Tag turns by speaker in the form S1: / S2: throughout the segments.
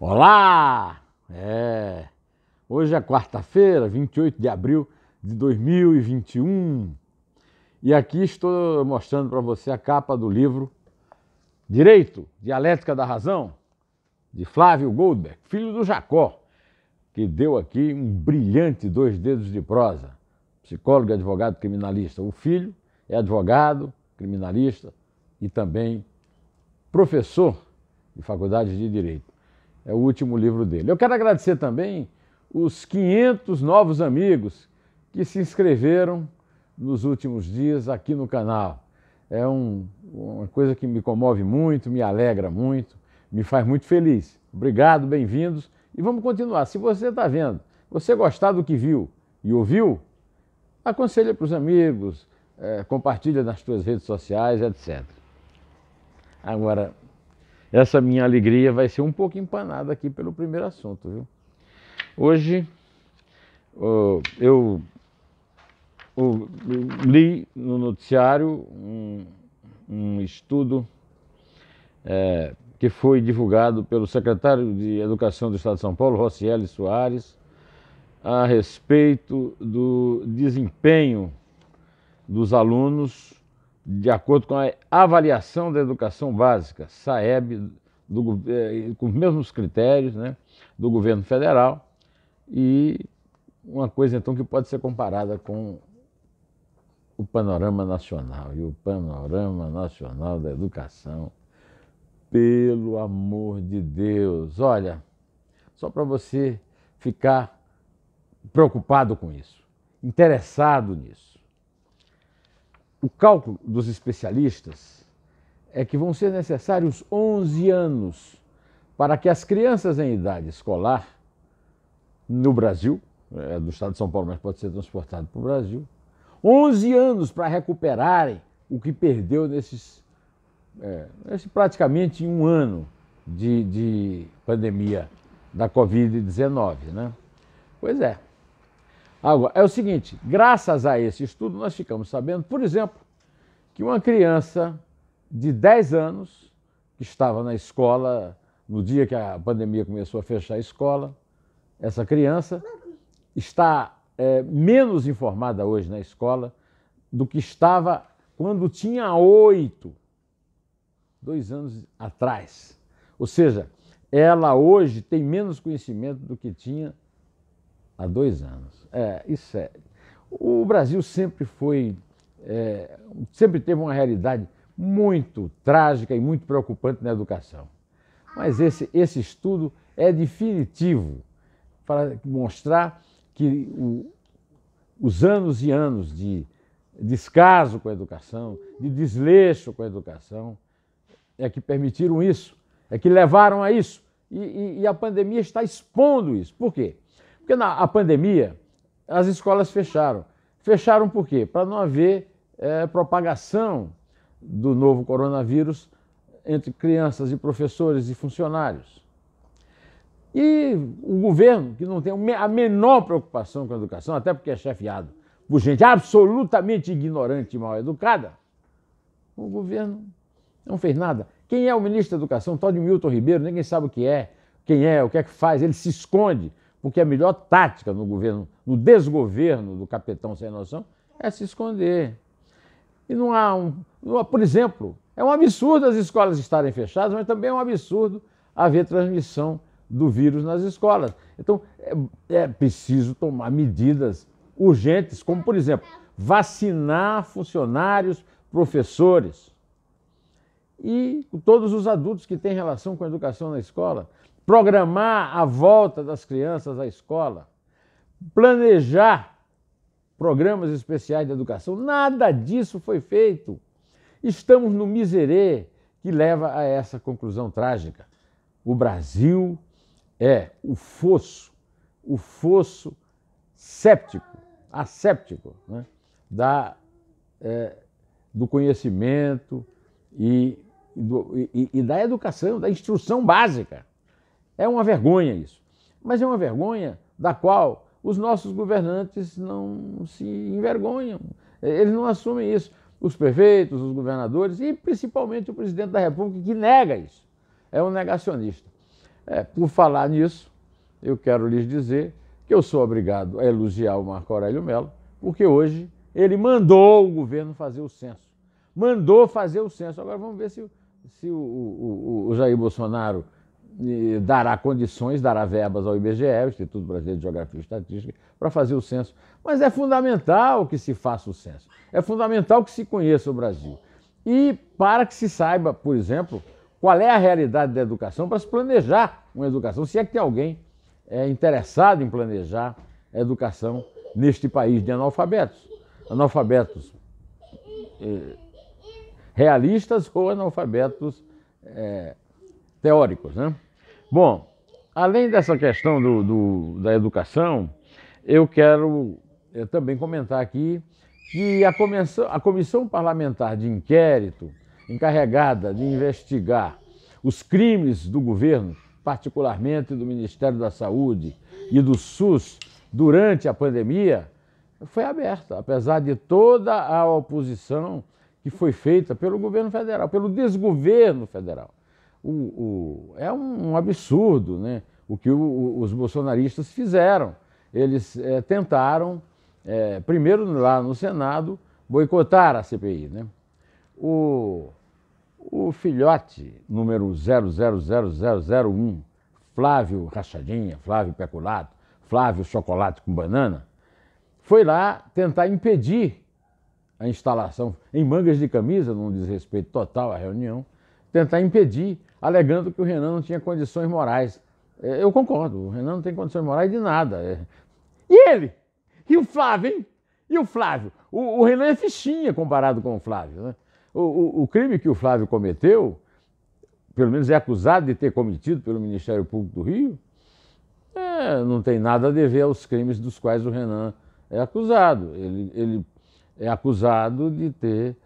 S1: Olá! É, hoje é quarta-feira, 28 de abril de 2021 e aqui estou mostrando para você a capa do livro Direito, Dialética da Razão, de Flávio Goldberg, filho do Jacó, que deu aqui um brilhante dois dedos de prosa. Psicólogo, advogado, criminalista. O filho é advogado, criminalista e também professor de faculdade de direito é o último livro dele. Eu quero agradecer também os 500 novos amigos que se inscreveram nos últimos dias aqui no canal. É um, uma coisa que me comove muito, me alegra muito, me faz muito feliz. Obrigado, bem-vindos e vamos continuar. Se você está vendo, você gostar do que viu e ouviu, aconselha para os amigos, é, compartilha nas suas redes sociais, etc. Agora, essa minha alegria vai ser um pouco empanada aqui pelo primeiro assunto, viu? Hoje eu li no noticiário um, um estudo é, que foi divulgado pelo secretário de Educação do Estado de São Paulo, Rocieli Soares, a respeito do desempenho dos alunos de acordo com a avaliação da educação básica, SAEB, do, eh, com os mesmos critérios né, do governo federal, e uma coisa então que pode ser comparada com o panorama nacional. E o panorama nacional da educação, pelo amor de Deus, olha, só para você ficar preocupado com isso, interessado nisso. O cálculo dos especialistas é que vão ser necessários 11 anos para que as crianças em idade escolar no Brasil, é do estado de São Paulo, mas pode ser transportado para o Brasil, 11 anos para recuperarem o que perdeu nesses é, nesse praticamente um ano de, de pandemia da Covid-19. Né? Pois é. Agora, é o seguinte: graças a esse estudo, nós ficamos sabendo, por exemplo, que uma criança de 10 anos, que estava na escola no dia que a pandemia começou a fechar a escola, essa criança está é, menos informada hoje na escola do que estava quando tinha oito, dois anos atrás. Ou seja, ela hoje tem menos conhecimento do que tinha há dois anos. É, isso é. O Brasil sempre foi, é, sempre teve uma realidade muito trágica e muito preocupante na educação. Mas esse, esse estudo é definitivo para mostrar que o, os anos e anos de descaso com a educação, de desleixo com a educação, é que permitiram isso, é que levaram a isso. E, e, e a pandemia está expondo isso. Por quê? Porque na a pandemia, as escolas fecharam. Fecharam por quê? Para não haver é, propagação do novo coronavírus entre crianças e professores e funcionários. E o governo, que não tem a menor preocupação com a educação, até porque é chefiado por gente absolutamente ignorante e mal educada, o governo não fez nada. Quem é o ministro da Educação? O tal de Milton Ribeiro, ninguém sabe o que é, quem é, o que é que faz, ele se esconde. Porque é a melhor tática no governo, no desgoverno do capitão sem noção, é se esconder. E não há um. Não há, por exemplo, é um absurdo as escolas estarem fechadas, mas também é um absurdo haver transmissão do vírus nas escolas. Então, é, é preciso tomar medidas urgentes, como, por exemplo, vacinar funcionários, professores e todos os adultos que têm relação com a educação na escola programar a volta das crianças à escola, planejar programas especiais de educação, nada disso foi feito. Estamos no miserê que leva a essa conclusão trágica. O Brasil é o fosso, o fosso séptico, asséptico, né? da, é, do conhecimento e, do, e, e da educação, da instrução básica. É uma vergonha isso. Mas é uma vergonha da qual os nossos governantes não se envergonham. É, eles não assumem isso. Os prefeitos, os governadores e principalmente o presidente da República, que nega isso. É um negacionista. É, por falar nisso, eu quero lhes dizer que eu sou obrigado a elogiar o Marco Aurélio Mello, porque hoje ele mandou o governo fazer o censo. Mandou fazer o censo. Agora vamos ver se, se o, o, o Jair Bolsonaro dará condições, dará verbas ao IBGE, o Instituto Brasileiro de Geografia e Estatística, para fazer o censo. Mas é fundamental que se faça o censo, é fundamental que se conheça o Brasil. E para que se saiba, por exemplo, qual é a realidade da educação, para se planejar uma educação, se é que tem alguém é, interessado em planejar a educação neste país de analfabetos. Analfabetos eh, realistas ou analfabetos eh, teóricos, né? Bom, além dessa questão do, do, da educação, eu quero eu eh, também comentar aqui que a comissão, a comissão Parlamentar de Inquérito, encarregada de investigar os crimes do governo, particularmente do Ministério da Saúde e do SUS, durante a pandemia, foi aberta, apesar de toda a oposição que foi feita pelo governo federal, pelo desgoverno federal o, o, é um, um, absurdo né, o que o, os bolsonaristas fizeram. Eles é, tentaram, é, primeiro lá no Senado, boicotar a CPI. Né? O, o filhote número 000001, Flávio Rachadinha, Flávio Peculato, Flávio Chocolate com Banana, foi lá tentar impedir a instalação, em mangas de camisa, num desrespeito total à reunião, tentar impedir alegando que o Renan não tinha condições morais. É, eu concordo, o Renan não tem condições morais de nada. É. E ele? E o Flávio, hein? E o Flávio? O, o Renan é fichinha comparado com o Flávio. Né? O, o, o, crime que o Flávio cometeu, pelo menos é acusado de ter cometido pelo Ministério Público do Rio, é, não tem nada a dever aos crimes dos quais o Renan é acusado. Ele, ele é acusado de ter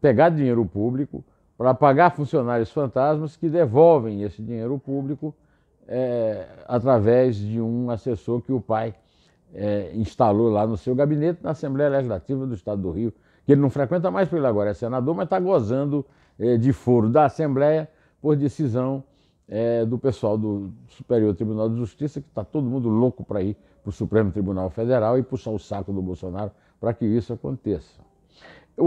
S1: pegado dinheiro público para pagar funcionários fantasmas que devolvem esse dinheiro público é, através de um assessor que o pai é, instalou lá no seu gabinete na Assembleia Legislativa do Estado do Rio, que ele não frequenta mais, porque ele agora é senador, mas está gozando é, de foro da Assembleia por decisão é, do pessoal do Superior Tribunal de Justiça, que está todo mundo louco para ir para o Supremo Tribunal Federal e puxar o saco do Bolsonaro para que isso aconteça. O,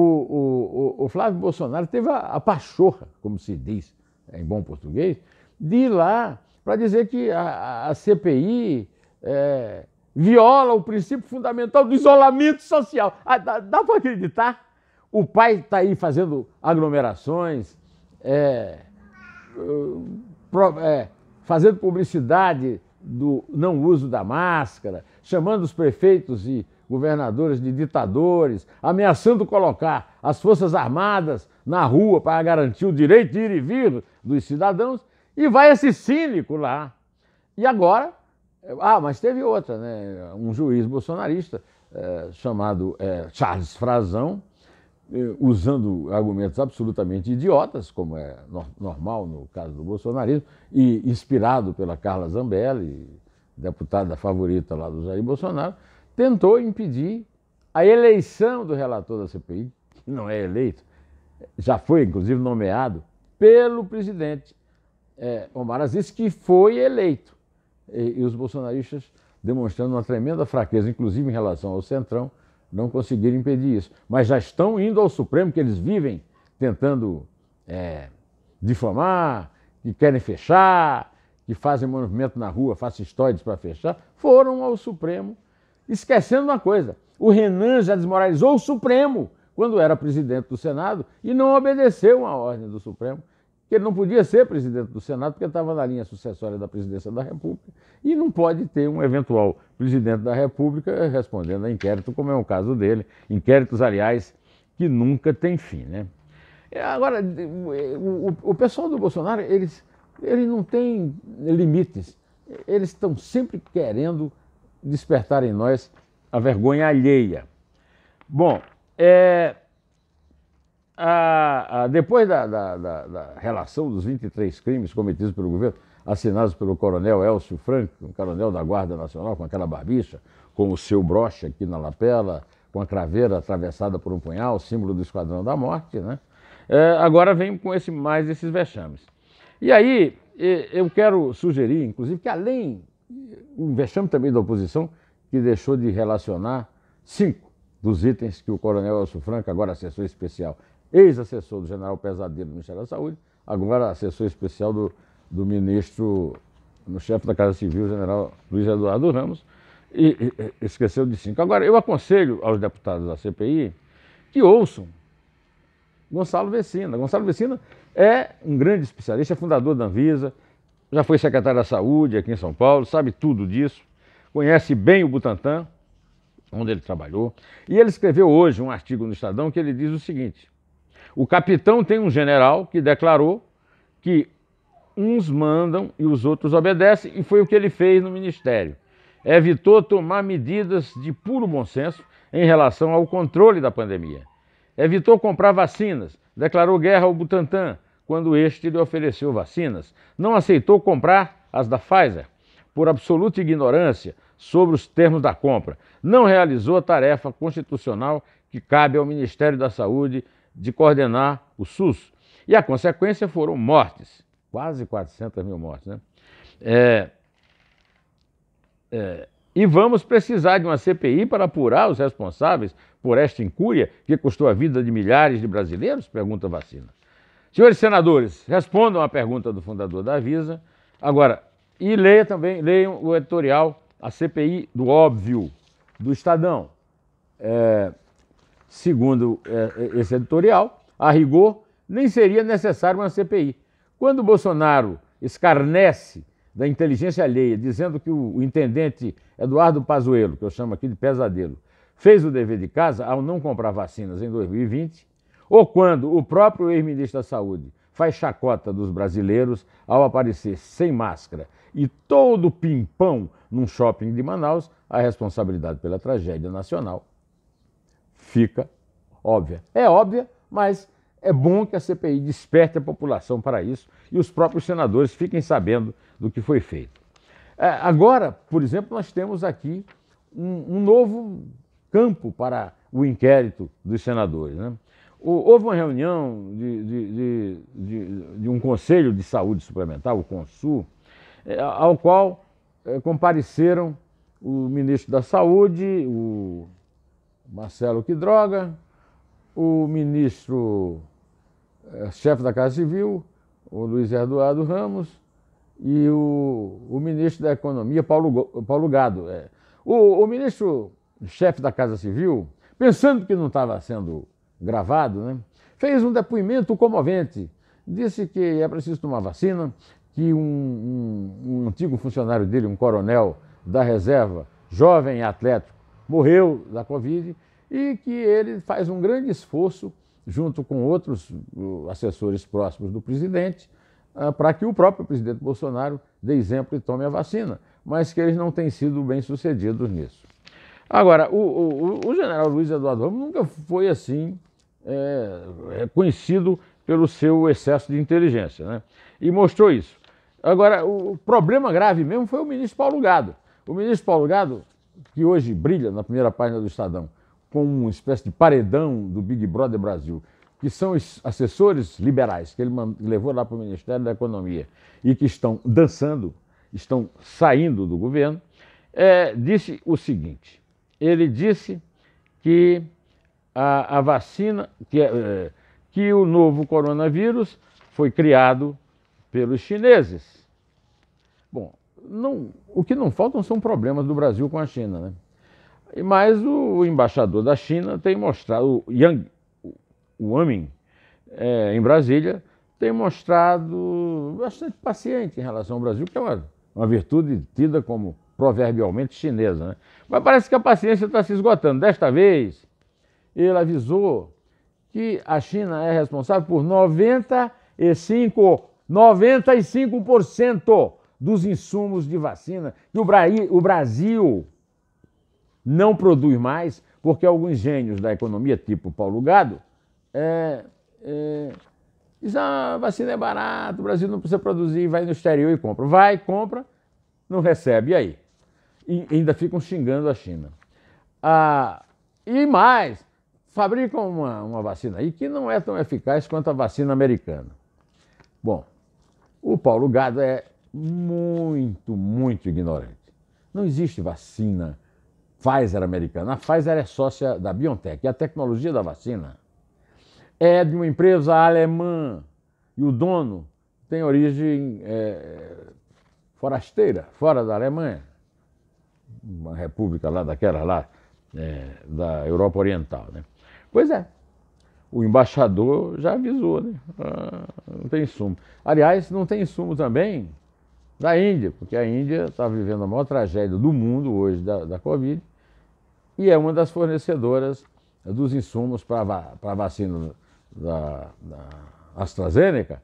S1: o, o Flávio Bolsonaro teve a, a pachorra, como se diz em bom português, de ir lá para dizer que a, a CPI é, viola o princípio fundamental do isolamento social. Ah, dá, dá para acreditar? O pai está aí fazendo aglomerações, é, é, é, fazendo publicidade do não uso da máscara, chamando os prefeitos e governadores de ditadores, ameaçando colocar as Forças Armadas na rua para garantir o direito de ir e vir dos cidadãos, e vai esse cínico lá. E agora, eh, ah, mas teve outra, né? Um juiz bolsonarista é, chamado é, Charles Frazão, usando argumentos absolutamente idiotas, como é normal no caso do bolsonarismo, e inspirado pela Carla Zambelli, deputada favorita lá do Jair Bolsonaro, tentou impedir a eleição do relator da CPI, que não é eleito, já foi inclusive nomeado pelo presidente é, Omar Aziz, que foi eleito. E, e os bolsonaristas, demonstrando uma tremenda fraqueza, inclusive em relação ao Centrão, não conseguiram impedir isso. Mas já estão indo ao Supremo, que eles vivem tentando é, difamar, que querem fechar, que fazem movimento na rua, histórias para fechar, foram ao Supremo Esquecendo uma coisa: o Renan já desmoralizou o Supremo quando era presidente do Senado e não obedeceu a ordem do Supremo, que ele não podia ser presidente do Senado porque estava na linha sucessória da presidência da República e não pode ter um eventual presidente da República respondendo a inquérito, como é o caso dele. Inquéritos, aliás, que nunca têm fim, né? É, agora, o, o pessoal do Bolsonaro, eles, eles não têm limites. Eles estão sempre querendo despertar em nós a vergonha alheia. Bom, é, a, a, depois da, da, da, da, relação dos 23 crimes cometidos pelo governo, assinados pelo coronel Elcio Franco, um coronel da Guarda Nacional, com aquela barbicha, com o seu broche aqui na lapela, com a craveira atravessada por um punhal, símbolo do Esquadrão da Morte, né? É, agora vem com esse, mais esses vexames. E aí, eu quero sugerir, inclusive, que além um vexame também da oposição, que deixou de relacionar cinco dos itens que o coronel Elcio Franco, agora assessor especial, ex-assessor do general Pesadelo do Ministério da Saúde, agora assessor especial do, do ministro, no chefe da Casa Civil, general Luiz Eduardo Ramos, e, e, esqueceu de cinco. Agora, eu aconselho aos deputados da CPI que ouçam Gonçalo Vecina. Gonçalo Vecina é um grande especialista, é fundador da Anvisa, já foi secretário da Saúde aqui em São Paulo, sabe tudo disso, conhece bem o Butantan, onde ele trabalhou, e ele escreveu hoje um artigo no Estadão que ele diz o seguinte: o capitão tem um general que declarou que uns mandam e os outros obedecem, e foi o que ele fez no ministério. Evitou tomar medidas de puro bom senso em relação ao controle da pandemia. Evitou comprar vacinas, declarou guerra ao Butantan, quando este lhe ofereceu vacinas, não aceitou comprar as da Pfizer por absoluta ignorância sobre os termos da compra. Não realizou a tarefa constitucional que cabe ao Ministério da Saúde de coordenar o SUS. E a consequência foram mortes, quase 400 mil mortes. Né? É, é, e vamos precisar de uma CPI para apurar os responsáveis por esta incúria que custou a vida de milhares de brasileiros? Pergunta Vacina. Senhores senadores, respondam a pergunta do fundador da Visa. Agora, e leia também, leiam o editorial, a CPI do óbvio, do Estadão. É, segundo é, é, esse editorial, a rigor, nem seria necessário uma CPI. Quando Bolsonaro escarnece da inteligência alheia, dizendo que o, o intendente Eduardo Pazuello, que eu chamo aqui de pesadelo, fez o dever de casa ao não comprar vacinas em 2020, ou quando o próprio ex-ministro da Saúde faz chacota dos brasileiros ao aparecer sem máscara e todo pimpão num shopping de Manaus, a responsabilidade pela tragédia nacional fica óbvia. É óbvia, mas é bom que a CPI desperte a população para isso e os próprios senadores fiquem sabendo do que foi feito. É, agora, por exemplo, nós temos aqui um, um novo campo para o inquérito dos senadores. Né? Houve uma reunião de, de, de, de um conselho de saúde suplementar, o CONSUL, é, ao qual é, compareceram o ministro da Saúde, o Marcelo Quidroga, o ministro é, chefe da Casa Civil, o Luiz Eduardo Ramos, e o, o ministro da Economia, Paulo, Paulo Gado. O, o ministro chefe da Casa Civil, pensando que não estava sendo gravado, né? fez um depoimento comovente. Disse que é preciso tomar vacina, que um, um, um antigo funcionário dele, um coronel da reserva, jovem e atlético, morreu da Covid e que ele faz um grande esforço, junto com outros assessores próximos do presidente, ah, para que o próprio presidente Bolsonaro dê exemplo e tome a vacina, mas que eles não têm sido bem-sucedidos nisso. Agora, o, o, o, general Luiz Eduardo Ramos nunca foi assim é, é conhecido pelo seu excesso de inteligência. Né? E mostrou isso. Agora, o problema grave mesmo foi o ministro Paulo Gado. O ministro Paulo Gado, que hoje brilha na primeira página do Estadão, com uma espécie de paredão do Big Brother Brasil, que são os assessores liberais que ele levou lá para o Ministério da Economia e que estão dançando, estão saindo do governo, é, disse o seguinte: ele disse que a, a vacina, que, é, é, que o novo coronavírus foi criado pelos chineses. Bom, não, o que não faltam são problemas do Brasil com a China, né? Mas o embaixador da China tem mostrado, o Yang, o Amin, é, em Brasília, tem mostrado bastante paciente em relação ao Brasil, que é uma, uma virtude tida como proverbialmente chinesa. Né? Mas parece que a paciência está se esgotando. Desta vez, ele avisou que a China é responsável por 95, 95% dos insumos de vacina que o, Brasil não produz mais, porque alguns gênios da economia, tipo Paulo Gado, é, é, dizem: ah, a vacina é barata, o Brasil não precisa produzir, vai no exterior e compra. Vai, compra, não recebe, e aí? E ainda ficam xingando a China. Ah, e mais, fabricam uma, uma vacina aí que não é tão eficaz quanto a vacina americana. Bom, o Paulo Gado é muito, muito ignorante. Não existe vacina Pfizer americana. A Pfizer é sócia da BioNTech. E a tecnologia da vacina é de uma empresa alemã. E o dono tem origem é, forasteira, fora da Alemanha. Uma república lá daquela lá, é, da Europa Oriental, né? Pois é. O embaixador já avisou, né? Ah, não tem insumo. Aliás, não tem insumo também da Índia, porque a Índia está vivendo a maior tragédia do mundo hoje da, da Covid e é uma das fornecedoras dos insumos para a vacina da, da AstraZeneca,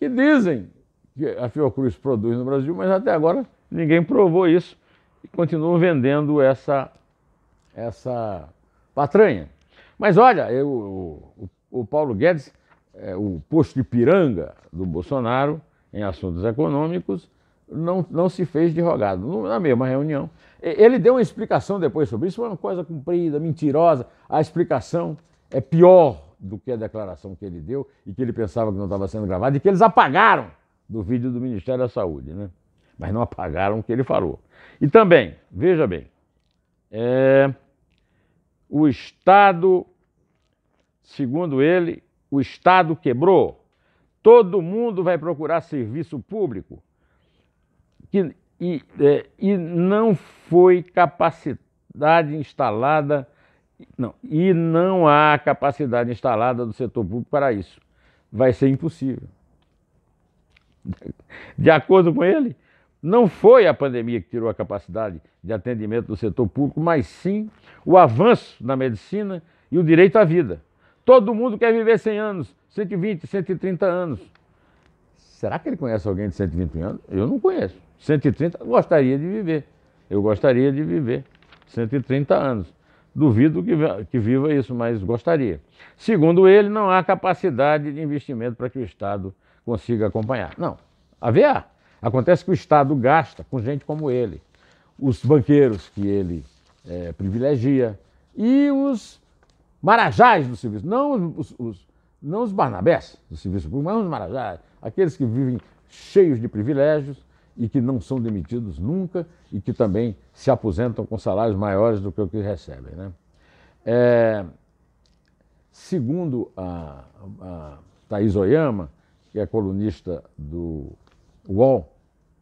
S1: que dizem que a Fiocruz produz no Brasil, mas até agora ninguém provou isso e continuam vendendo essa, essa patranha. Mas olha, eu, o, o Paulo Guedes, é, o posto de piranga do Bolsonaro em assuntos econômicos, não, não se fez de rogado, na mesma reunião. Ele deu uma explicação depois sobre isso, foi uma coisa comprida, mentirosa. A explicação é pior do que a declaração que ele deu e que ele pensava que não estava sendo gravada e que eles apagaram do vídeo do Ministério da Saúde, né? Mas não apagaram o que ele falou. E também, veja bem, é, o Estado, segundo ele, o Estado quebrou. Todo mundo vai procurar serviço público. E, e, é, e não foi capacidade instalada, não, e não há capacidade instalada do setor público para isso. Vai ser impossível. De acordo com ele, não foi a pandemia que tirou a capacidade de atendimento do setor público, mas sim o avanço na medicina e o direito à vida. Todo mundo quer viver 100 anos, 120, 130 anos. Será que ele conhece alguém de 120 anos? Eu não conheço. 130, gostaria de viver. Eu gostaria de viver 130 anos. Duvido que, que viva isso, mas gostaria. Segundo ele, não há capacidade de investimento para que o Estado consiga acompanhar. Não, haverá Acontece que o Estado gasta com gente como ele, os banqueiros que ele é, privilegia e os marajás do serviço, não os, os, não os barnabés do serviço público, mas os marajás, aqueles que vivem cheios de privilégios e que não são demitidos nunca e que também se aposentam com salários maiores do que o que recebem. Né? É, segundo a, a Thaís Oyama, que é colunista do UOL,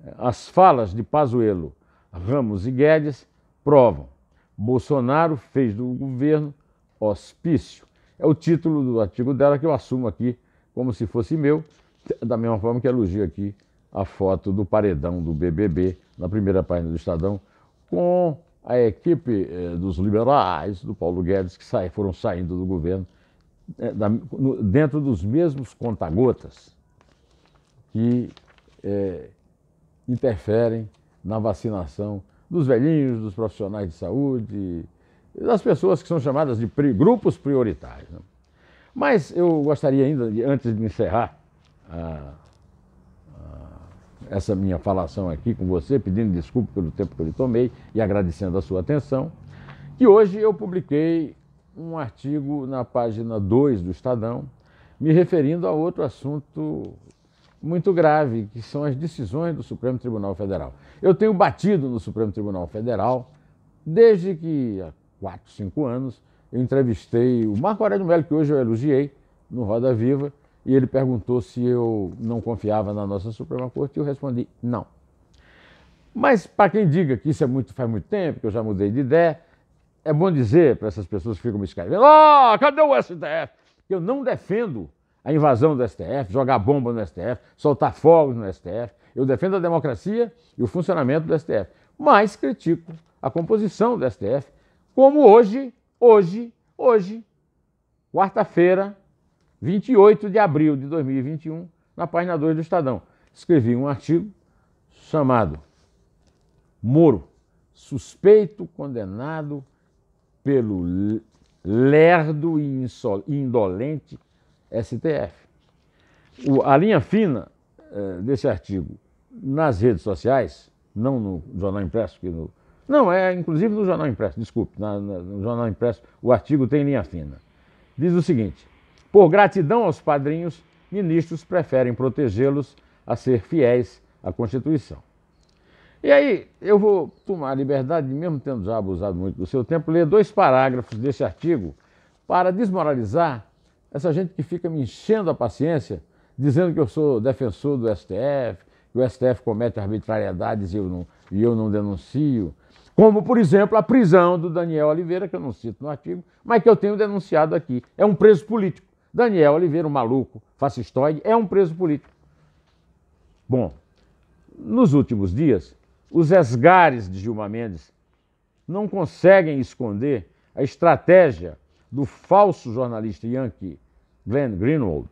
S1: eh, as falas de Pazuello, Ramos e Guedes provam. Bolsonaro fez do governo hospício. É o título do artigo dela que eu assumo aqui como se fosse meu, da mesma forma que elogio aqui a foto do paredão do BBB na primeira página do Estadão com a equipe eh, dos liberais do Paulo Guedes que foram saindo do governo eh, dentro dos mesmos contagotas que é, interferem na vacinação dos velhinhos, dos profissionais de saúde, das pessoas que são chamadas de pri grupos prioritários. Né? Mas eu gostaria ainda, de, antes de encerrar a, ah, a, ah, essa minha falação aqui com você, pedindo desculpa pelo tempo que eu lhe tomei e agradecendo a sua atenção, que hoje eu publiquei um artigo na página 2 do Estadão, me referindo a outro assunto muito grave, que são as decisões do Supremo Tribunal Federal. Eu tenho batido no Supremo Tribunal Federal desde que há 4, 5 anos eu entrevistei o Marco Aurélio Melo, que hoje eu elogiei no Roda Viva, e ele perguntou se eu não confiava na nossa Suprema Corte e eu respondi não. Mas para quem diga que isso é muito, faz muito tempo, que eu já mudei de ideia, é bom dizer para essas pessoas que ficam me escrevendo, ah, cadê o STF? Eu não defendo a invasão do STF, jogar bomba no STF, soltar fogos no STF. Eu defendo a democracia e o funcionamento do STF, mas critico a composição do STF, como hoje, hoje, hoje, quarta-feira, 28 de abril de 2021, na página 2 do Estadão. Escrevi um artigo chamado Moro, suspeito condenado pelo lerdo e indolente STF. O, a linha fina eh, desse artigo nas redes sociais, não no jornal impresso, que no, não, é inclusive no jornal impresso, desculpe, na, na, no jornal impresso o artigo tem linha fina. Diz o seguinte: por gratidão aos padrinhos, ministros preferem protegê-los a ser fiéis à Constituição. E aí, eu vou tomar a liberdade, mesmo tendo já abusado muito do seu tempo, ler dois parágrafos desse artigo para desmoralizar essa gente que fica me enchendo a paciência, dizendo que eu sou defensor do STF, que o STF comete arbitrariedades e eu não, e eu não denuncio. Como, por exemplo, a prisão do Daniel Oliveira, que eu não cito no artigo, mas que eu tenho denunciado aqui. É um preso político. Daniel Oliveira, um maluco, fascistoide, é um preso político. Bom, nos últimos dias, os esgares de Gilmar Mendes não conseguem esconder a estratégia do falso jornalista Yankee Glenn Greenwald,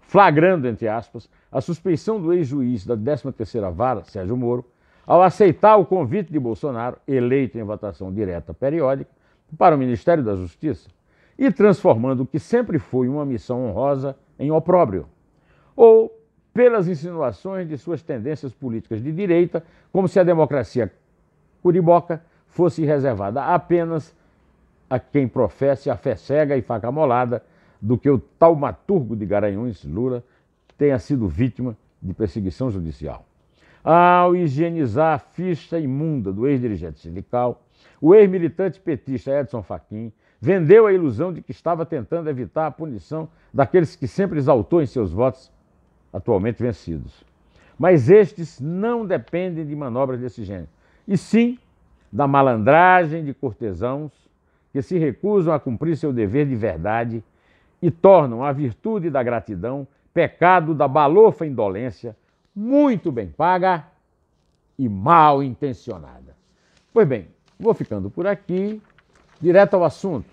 S1: flagrando, entre aspas, a suspeição do ex-juiz da 13ª Vara, Sérgio Moro, ao aceitar o convite de Bolsonaro, eleito em votação direta periódica, para o Ministério da Justiça, e transformando o que sempre foi uma missão honrosa em opróbrio, ou pelas insinuações de suas tendências políticas de direita, como se a democracia curiboca fosse reservada apenas a quem professe a fé cega e faca molada do que o taumaturgo de Garanhuns, Lula, tenha sido vítima de perseguição judicial. Ao higienizar a ficha imunda do ex-dirigente sindical, o ex-militante petista Edson Fachin vendeu a ilusão de que estava tentando evitar a punição daqueles que sempre exaltou em seus votos, atualmente vencidos. Mas estes não dependem de manobras desse gênero, e sim da malandragem de cortesãos que se recusam a cumprir seu dever de verdade e tornam a virtude da gratidão pecado da balofa indolência, muito bem paga e mal intencionada. Pois bem, vou ficando por aqui, direto ao assunto.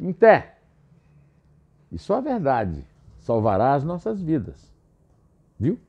S1: Inté, e só a verdade salvará as nossas vidas. Viu?